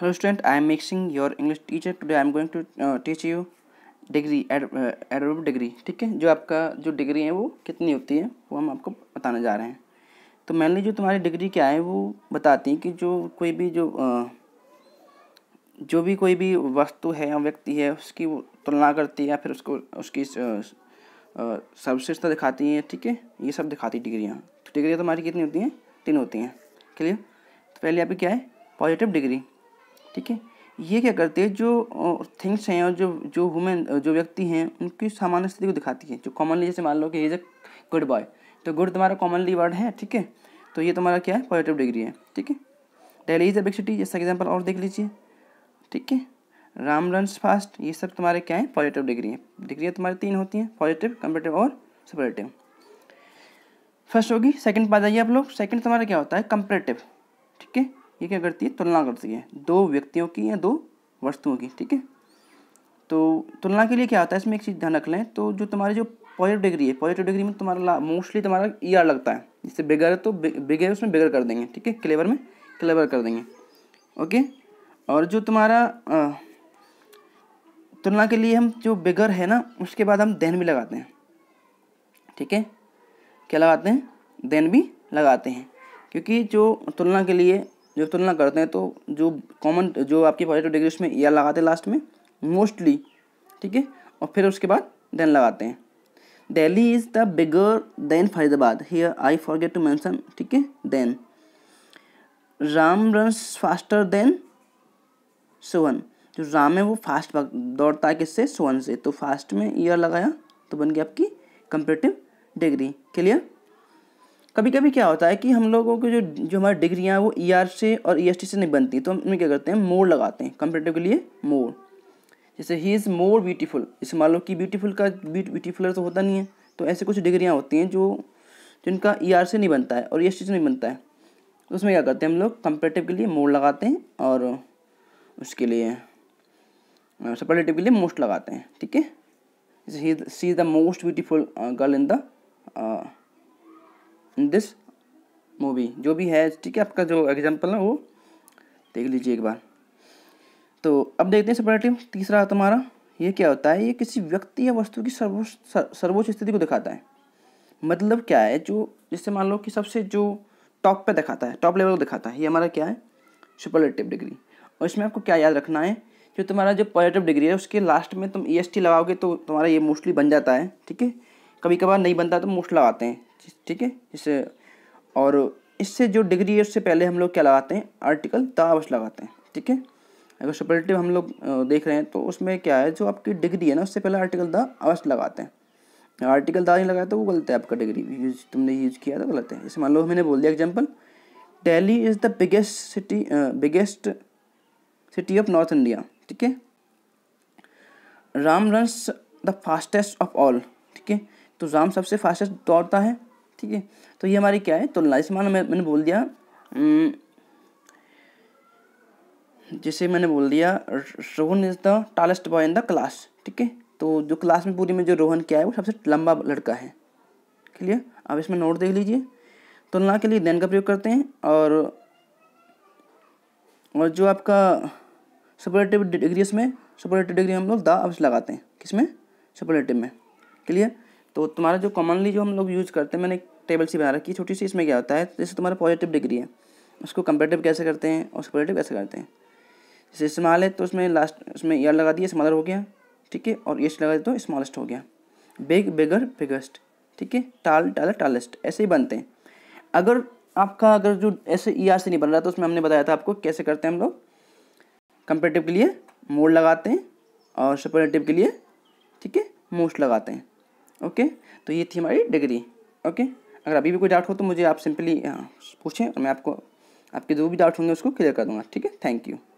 hello student i am mixing your english teacher today i am going to uh, teach you degree adverb degree uh, ठीक है जो आपका जो degree है वो कितनी होती है वो हम आपको बताने जा रहे हैं तो मैंने जो तुम्हारी डिग्री क्या है वो बताती हैं कि जो कोई भी जो जो भी कोई भी वस्तु है या व्यक्ति है उसकी तुलना करती है या फिर उसको उसकी सर्वश्रेष्ठता दिखाती हैं ठीक है ये सब दिखाती है डिग्रियाँ तो डिग्रियाँ तुम्हारी कितनी होती हैं तीन होती हैं क्लियर तो पहले आपकी क्या है पॉजिटिव डिग्री ठीक है ये क्या करते हैं जो थिंग्स हैं और जो जो वुमेन जो व्यक्ति हैं उनकी सामान्य स्थिति को दिखाती है जो कॉमनली जैसे मान लो कि इज़ अ गुड बॉय तो गुड तुम्हारा कॉमनली वर्ड है ठीक है तो ये तुम्हारा क्या है पॉजिटिव डिग्री है ठीक है डेली इज सिटी जैसा एग्जाम्पल और देख लीजिए ठीक है राम रन फास्ट ये सब तुम्हारे क्या है पॉजिटिव डिग्री है डिग्रियाँ तुम्हारी तीन होती हैं पॉजिटिव कम्पेटिव और सुपरेटिव फर्स्ट होगी सेकंड पा जाइए आप लोग सेकंड तुम्हारा क्या होता है कंपेरेटिव ठीक है ये क्या करती है तुलना करती है दो व्यक्तियों की या दो वस्तुओं की ठीक है तो तुलना के लिए क्या होता है इसमें एक चीज़ ध्यान रख लें तो जो तुम्हारी जो पॉजिटिव डिग्री है पॉजिटिव डिग्री में तुम्हारा मोस्टली तुम्हारा ई e ER लगता है जिससे बिगर है तो बिगर उसमें बिगर कर देंगे ठीक है क्लेवर में क्लेवर कर देंगे ओके और जो तुम्हारा तुलना के लिए हम जो बिगर है ना उसके बाद हम देन भी लगाते हैं ठीक है क्या लगाते हैं देन भी लगाते हैं क्योंकि जो तुलना के लिए जब तुलना करते हैं तो जो कॉमन जो आपकी पॉजिटिव डिग्री उसमें ई लगाते हैं लास्ट में मोस्टली ठीक है और फिर उसके बाद देन लगाते हैं Delhi is the bigger than Faridabad here I forget to mention ठीक है then Ram run faster than Sohan जो राम है वो फास्ट दौड़ता है किससे सोवन से तो फास्ट में ईयर लगाया तो बन गया आपकी कंपेटिव डिग्री क्लियर कभी कभी क्या होता है कि हम लोगों के जो जो हमारी डिग्रियाँ हैं वो ई e ER से और ई e टी से नहीं बनती तो हम इनमें क्या करते हैं मोर लगाते हैं कंपेटिव के लिए मोर जैसे ही इज़ मोर ब्यूटीफुल जैसे मान लो कि ब्यूटीफुल का ब्यूटीफुलर तो होता नहीं है तो ऐसे कुछ डिग्रियाँ होती हैं जो जिनका ई e ER से नहीं बनता है और ई टी से नहीं बनता है तो उसमें क्या करते हैं हम लोग कंपेटिव के लिए मोर लगाते हैं और उसके लिए सपरेटिव के लिए मोस्ट लगाते हैं ठीक है जैसे ही she is the most beautiful girl in the this movie जो भी है ठीक है आपका जो एग्जाम्पल है वो देख लीजिए एक बार तो अब देखते हैं सेपरेटिव तीसरा तुम्हारा ये क्या होता है ये किसी व्यक्ति या वस्तु की सर्वोच्च सर्वोच्च स्थिति को दिखाता है मतलब क्या है जो जिससे मान लो कि सबसे जो टॉप पे दिखाता है टॉप लेवल को दिखाता है ये हमारा क्या है सुपरलेटिव डिग्री और इसमें आपको क्या याद रखना है जो तुम्हारा जो पॉजिटिव डिग्री है उसके लास्ट में तुम ई e लगाओगे तो तुम्हारा ये मोस्टली बन जाता है ठीक है कभी कभार नहीं बनता तो मोस्ट लगाते हैं ठीक है इसे और इससे जो डिग्री है उससे पहले हम लोग क्या लगाते हैं आर्टिकल तावश लगाते हैं ठीक है अगर सुपरलेटिव हम लोग देख रहे हैं तो उसमें क्या है जो आपकी डिग्री है ना उससे पहले आर्टिकल दा अवश्य लगाते हैं आर्टिकल दा नहीं लगाया तो वो गलत है आपका डिग्री यूज तुमने यूज किया तो गलत है इसे मान लो मैंने बोल दिया example Delhi is the biggest city biggest city of north India ठीक है Ram runs the fastest of all ठीक है तो राम सबसे फास्टेस्ट दौड़ता है ठीक है तो ये हमारी क्या है तुलना तो जैसे मैं मैंने बोल दिया जैसे मैंने बोल दिया Rohan is the tallest boy in the class ठीक है तो जो क्लास में पूरी में जो रोहन क्या है वो सबसे लंबा लड़का है क्लियर अब इसमें नोट देख लीजिए तुलना तो के लिए देन का प्रयोग करते हैं और और जो आपका सुपरलेटिव डिग्री इसमें सुपरलेटिव डिग्री हम लोग द अवश्य लगाते हैं किसमें सुपरलेटिव में क्लियर तो तुम्हारा जो कॉमनली जो हम लोग यूज़ करते हैं मैंने एक टेबल सी बना रखी है छोटी सी इसमें क्या होता है जैसे तुम्हारा पॉजिटिव डिग्री है उसको कंपेटिव कैसे करते हैं और उसको पॉजिटिव कैसे करते हैं जैसे इस्माल है तो उसमें लास्ट उसमें ईयर लगा दिया स्मॉलर हो गया ठीक है और ईस्ट लगा देते तो स्मॉलेस्ट हो गया बिग बिगर बिगेस्ट ठीक है टाल टाल टालेस्ट ऐसे ही बनते हैं अगर आपका अगर जो ऐसे ई e आर से नहीं बन रहा तो उसमें हमने बताया था आपको कैसे करते हैं हम लोग कंपेटिव के लिए मोड लगाते हैं और सपोरेटिव के लिए ठीक है मोस्ट लगाते हैं ओके तो ये थी हमारी डिग्री ओके अगर अभी भी कोई डाउट हो तो मुझे आप सिंपली हाँ, पूछें और मैं आपको आपके जो भी डाउट होंगे उसको क्लियर कर दूंगा ठीक है थैंक यू